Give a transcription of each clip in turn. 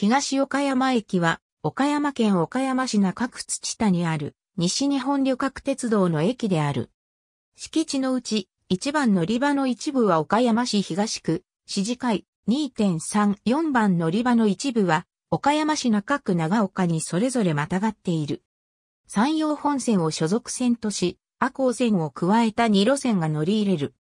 東岡山駅は、岡山県岡山市中区土田にある、西日本旅客鉄道の駅である。敷地のうち、1番乗り場の一部は岡山市東区、市議会、2.34番乗り場の一部は、岡山市中区長岡にそれぞれまたがっている。山陽本線を所属線とし、阿光線を加えた2路線が乗り入れる。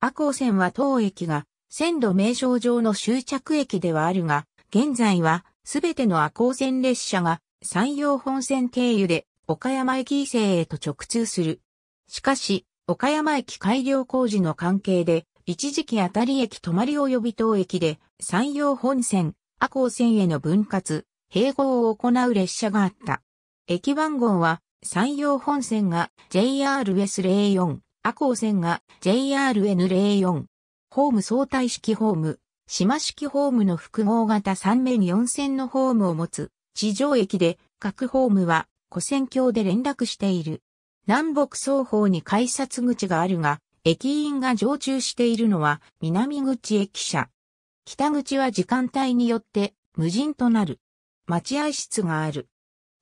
阿光線は当駅が、線路名称上の終着駅ではあるが、現在はすべての赤光線列車が山陽本線経由で岡山駅伊勢へと直通する。しかし、岡山駅改良工事の関係で、一時期あたり駅泊まり及び当駅で山陽本線、赤光線への分割、併合を行う列車があった。駅番号は山陽本線が JRS04、赤光線が JRN04。ホーム相対式ホーム、島式ホームの複合型3面4線のホームを持つ地上駅で各ホームは古線橋で連絡している。南北双方に改札口があるが、駅員が常駐しているのは南口駅舎。北口は時間帯によって無人となる。待合室がある。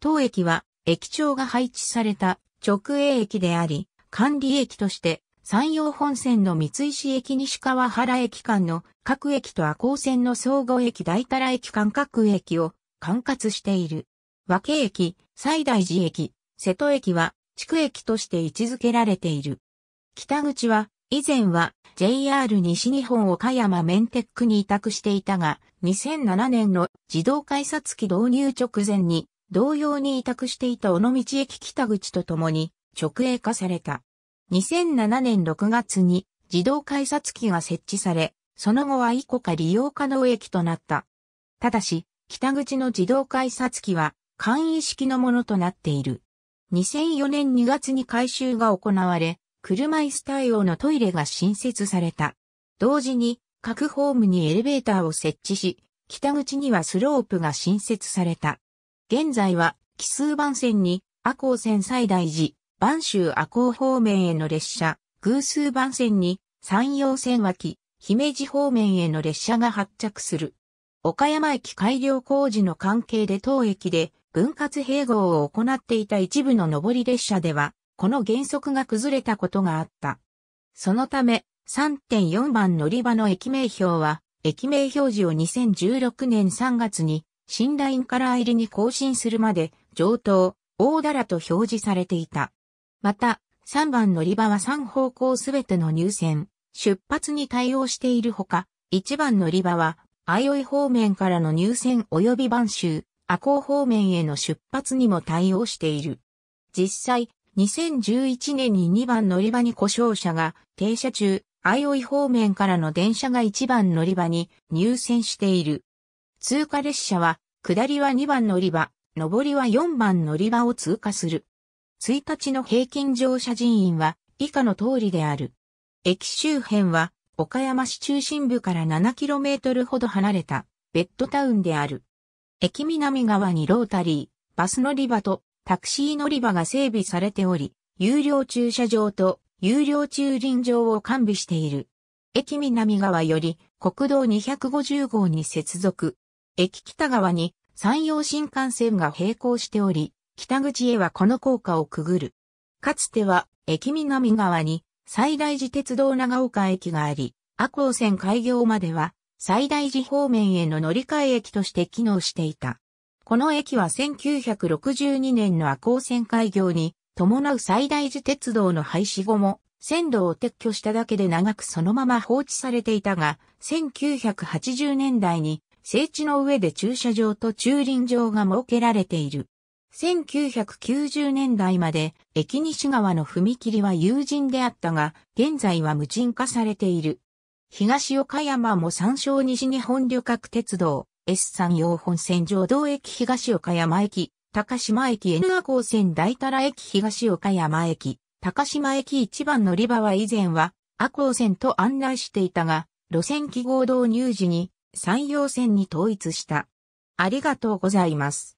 当駅は駅長が配置された直営駅であり、管理駅として山陽本線の三石駅西川原駅間の各駅と赤穂線の総合駅大多良駅間各駅を管轄している。和気駅、西大寺駅、瀬戸駅は地区駅として位置づけられている。北口は以前は JR 西日本岡山メンテックに委託していたが、2007年の自動改札機導入直前に同様に委託していた尾道駅北口とともに直営化された。2007年6月に自動改札機が設置され、その後はイコか利用可能駅となった。ただし、北口の自動改札機は簡易式のものとなっている。2004年2月に改修が行われ、車椅子対応のトイレが新設された。同時に、各ホームにエレベーターを設置し、北口にはスロープが新設された。現在は、奇数番線に、赤光線最大寺、播州赤穂方面への列車、偶数番線に、山陽線脇、姫路方面への列車が発着する。岡山駅改良工事の関係で当駅で分割併合を行っていた一部の上り列車では、この原則が崩れたことがあった。そのため、3.4番乗り場の駅名表は、駅名表示を2016年3月に、新ラインカラー入りに更新するまで、上等、大だらと表示されていた。また、3番乗り場は3方向すべての入線、出発に対応しているほか、1番乗り場は、おい方面からの入線及び番州、阿公方面への出発にも対応している。実際、2011年に2番乗り場に故障車が停車中、おい方面からの電車が1番乗り場に入線している。通過列車は、下りは2番乗り場、上りは4番乗り場を通過する。1日の平均乗車人員は以下の通りである。駅周辺は岡山市中心部から 7km ほど離れたベッドタウンである。駅南側にロータリー、バス乗り場とタクシー乗り場が整備されており、有料駐車場と有料駐輪場を完備している。駅南側より国道250号に接続。駅北側に山陽新幹線が並行しており、北口へはこの高架をくぐる。かつては、駅南側に、西大寺鉄道長岡駅があり、阿光線開業までは、西大寺方面への乗り換え駅として機能していた。この駅は1962年の阿光線開業に、伴う西大寺鉄道の廃止後も、線路を撤去しただけで長くそのまま放置されていたが、1980年代に、整地の上で駐車場と駐輪場が設けられている。1990年代まで駅西側の踏切は有人であったが、現在は無人化されている。東岡山も山椒西日本旅客鉄道 S3 用本線上道駅東岡山駅、高島駅 N 和口線大太良駅東岡山駅、高島駅一番乗り場は以前は阿光線と案内していたが、路線記号導入時に山陽線に統一した。ありがとうございます。